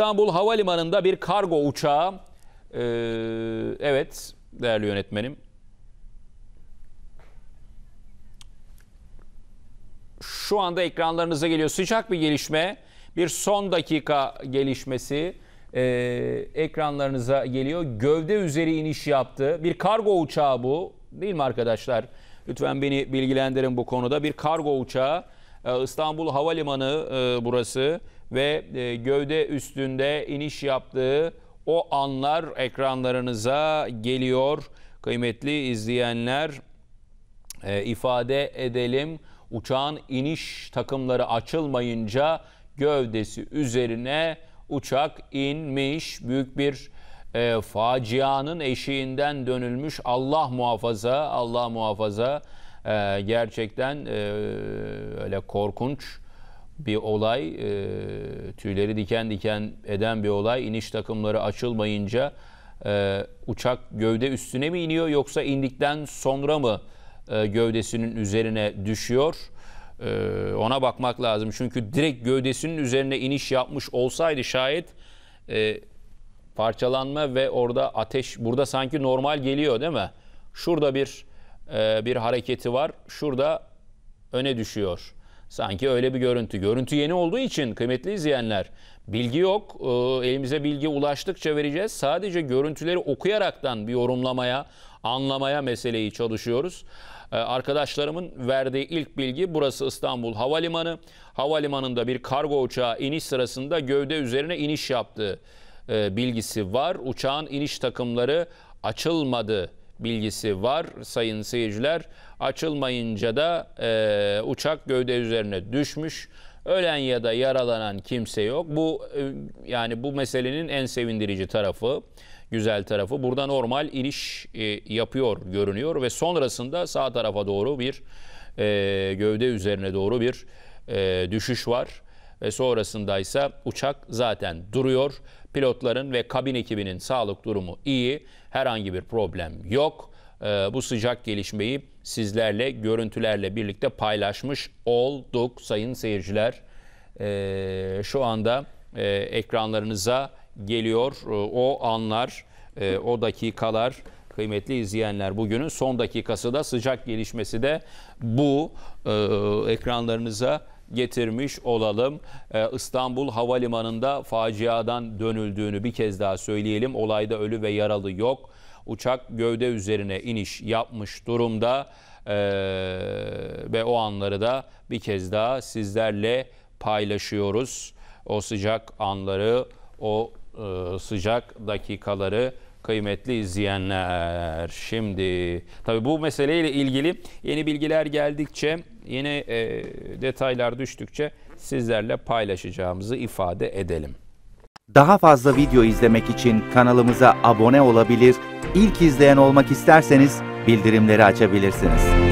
İstanbul Havalimanı'nda bir kargo uçağı, e, evet değerli yönetmenim, şu anda ekranlarınıza geliyor. Sıcak bir gelişme, bir son dakika gelişmesi e, ekranlarınıza geliyor. Gövde üzeri iniş yaptı. Bir kargo uçağı bu değil mi arkadaşlar? Lütfen beni bilgilendirin bu konuda. Bir kargo uçağı ee, İstanbul Havalimanı e, burası ve e, gövde üstünde iniş yaptığı o anlar ekranlarınıza geliyor. Kıymetli izleyenler e, ifade edelim. Uçağın iniş takımları açılmayınca gövdesi üzerine uçak inmiş. Büyük bir e, facianın eşiğinden dönülmüş. Allah muhafaza, Allah muhafaza. E, gerçekten e, öyle korkunç bir olay, e, tüyleri diken diken eden bir olay. iniş takımları açılmayınca e, uçak gövde üstüne mi iniyor yoksa indikten sonra mı e, gövdesinin üzerine düşüyor? E, ona bakmak lazım. Çünkü direkt gövdesinin üzerine iniş yapmış olsaydı şayet e, parçalanma ve orada ateş burada sanki normal geliyor değil mi? Şurada bir e, bir hareketi var. Şurada öne düşüyor. Sanki öyle bir görüntü. Görüntü yeni olduğu için kıymetli izleyenler bilgi yok. E, elimize bilgi ulaştıkça vereceğiz. Sadece görüntüleri okuyaraktan bir yorumlamaya, anlamaya meseleyi çalışıyoruz. E, arkadaşlarımın verdiği ilk bilgi burası İstanbul Havalimanı. Havalimanında bir kargo uçağı iniş sırasında gövde üzerine iniş yaptığı bilgisi var. Uçağın iniş takımları açılmadı bilgisi var sayın seyirciler. Açılmayınca da e, uçak gövde üzerine düşmüş. Ölen ya da yaralanan kimse yok. Bu e, yani bu meselenin en sevindirici tarafı, güzel tarafı. Burada normal iniş e, yapıyor görünüyor ve sonrasında sağ tarafa doğru bir e, gövde üzerine doğru bir e, düşüş var ve sonrasında ise uçak zaten duruyor. Pilotların ve kabin ekibinin sağlık durumu iyi. Herhangi bir problem yok. Ee, bu sıcak gelişmeyi sizlerle görüntülerle birlikte paylaşmış olduk sayın seyirciler. Ee, şu anda e, ekranlarınıza geliyor e, o anlar, e, o dakikalar kıymetli izleyenler bugünün son dakikası da sıcak gelişmesi de bu ee, ekranlarınıza getirmiş olalım. Ee, İstanbul Havalimanı'nda faciadan dönüldüğünü bir kez daha söyleyelim. Olayda ölü ve yaralı yok. Uçak gövde üzerine iniş yapmış durumda ee, ve o anları da bir kez daha sizlerle paylaşıyoruz. O sıcak anları, o e, sıcak dakikaları kıymetli izleyenler. Şimdi tabii bu meseleyle ilgili yeni bilgiler geldikçe Yine e, detaylar düştükçe sizlerle paylaşacağımızı ifade edelim. Daha fazla video izlemek için kanalımıza abone olabilir, ilk izleyen olmak isterseniz bildirimleri açabilirsiniz.